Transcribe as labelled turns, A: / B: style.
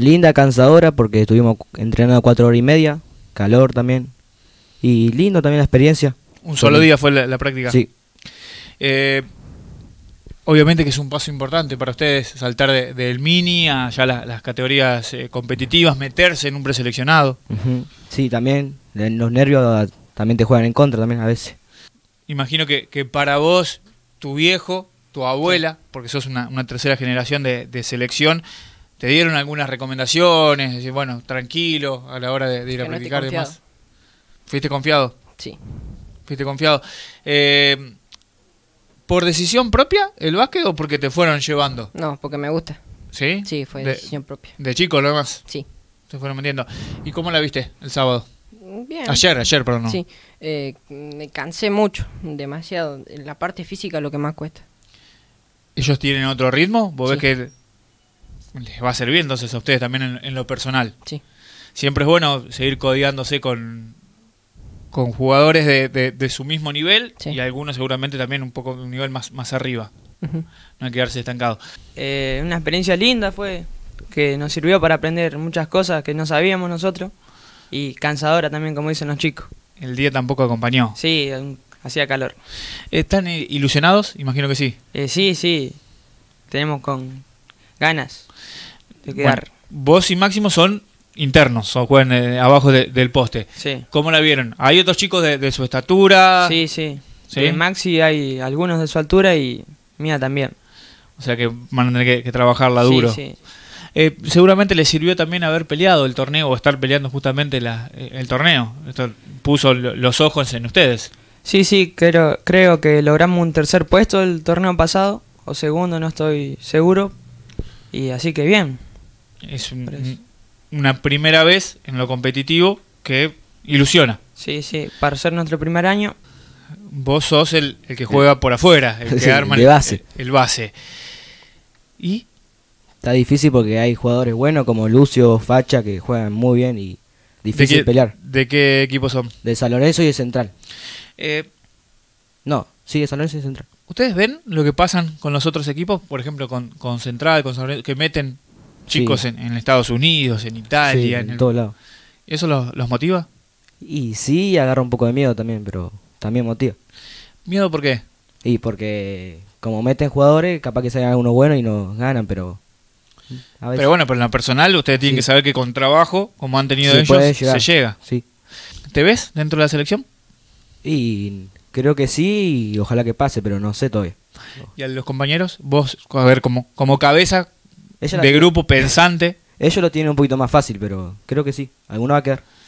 A: Linda, cansadora, porque estuvimos entrenando cuatro horas y media, calor también. Y lindo también la experiencia. Un solo día fue la, práctica. Sí. Eh, obviamente que es un
B: paso importante para ustedes saltar del mini a ya las categorías eh, competitivas, meterse en un preseleccionado.
A: Sí, también. Los nervios ah, también te juegan en contra también a veces.
B: Imagino que, para vos, tu viejo, tu abuela, porque sos una, tercera generación de selección, ¿Te dieron algunas recomendaciones? Decir, bueno, tranquilo a la hora de, ir a platicar practicar y demás. ¿Fuiste confiado? Sí. ¿Fuiste confiado? Eh, ¿Por decisión propia el básquet o porque te fueron llevando? No, porque me gusta. ¿Sí? Sí, fue decisión propia. ¿De chico lo demás? Sí. Te fueron metiendo. ¿Y cómo la viste el sábado? Bien. Ayer, ayer, perdón. Sí,
C: eh, me cansé mucho, demasiado. La parte física es lo que más cuesta.
B: ¿Ellos tienen otro ritmo? ¿Vos ves que les va a servir entonces a ustedes también en, lo personal. Sí. Siempre es bueno seguir codiándose con, con jugadores de, de, su mismo nivel y algunos seguramente también un poco de un nivel más, más
C: arriba. No hay quedarse estancado. Eh, una experiencia linda fue, que nos sirvió para aprender muchas cosas que no sabíamos nosotros y cansadora también, como dicen los chicos. El día tampoco acompañó. Sí, hacía calor. ¿Están ilusionados? Imagino que sí. Eh, sí, sí, tenemos con ganas
B: vos y Máximo son internos, o eh, abajo del poste.
C: ¿Cómo la vieron? ¿Hay otros chicos de, su estatura? Sí, sí. En Maxi hay algunos de su altura y mía también.
B: O sea que van a tener que, trabajarla duro. Eh, seguramente les sirvió también haber peleado el torneo o estar peleando justamente eh, el torneo. Esto puso los ojos en ustedes.
C: Sí, sí, creo que logramos un tercer puesto el torneo pasado, o segundo, no estoy seguro. Y así que bien es
B: una primera vez en lo competitivo que ilusiona. Sí,
C: sí, para ser nuestro primer año. Vos sos el, que juega por afuera, el que arma el base. El, base.
A: Y está difícil porque hay jugadores buenos como Lucio, Facha, que juegan muy bien y difícil pelear. ¿De qué equipo son? De San y de Central. Eh, no, sí, de San y de Central.
B: ¿Ustedes ven lo que pasan con los otros equipos? Por ejemplo, con, con Central, con que meten chicos en, Estados Unidos, en Italia, en, todo
A: lado. ¿Eso los, motiva? Y sí, agarra un poco de miedo también, pero también motiva. ¿Miedo por qué? Y porque como meten jugadores, capaz que salgan uno bueno y nos ganan, pero...
B: Pero bueno, pero en lo personal ustedes tienen que saber que con trabajo, como han tenido ellos, se llega.
A: ¿Te ves dentro de la selección? Y creo que sí, y ojalá que pase, pero no sé todavía. ¿Y a los compañeros? Vos, a ver, como, como cabeza, de grupo pensante. Ellos lo tienen un poquito más fácil, pero creo que sí. Alguno va a quedar.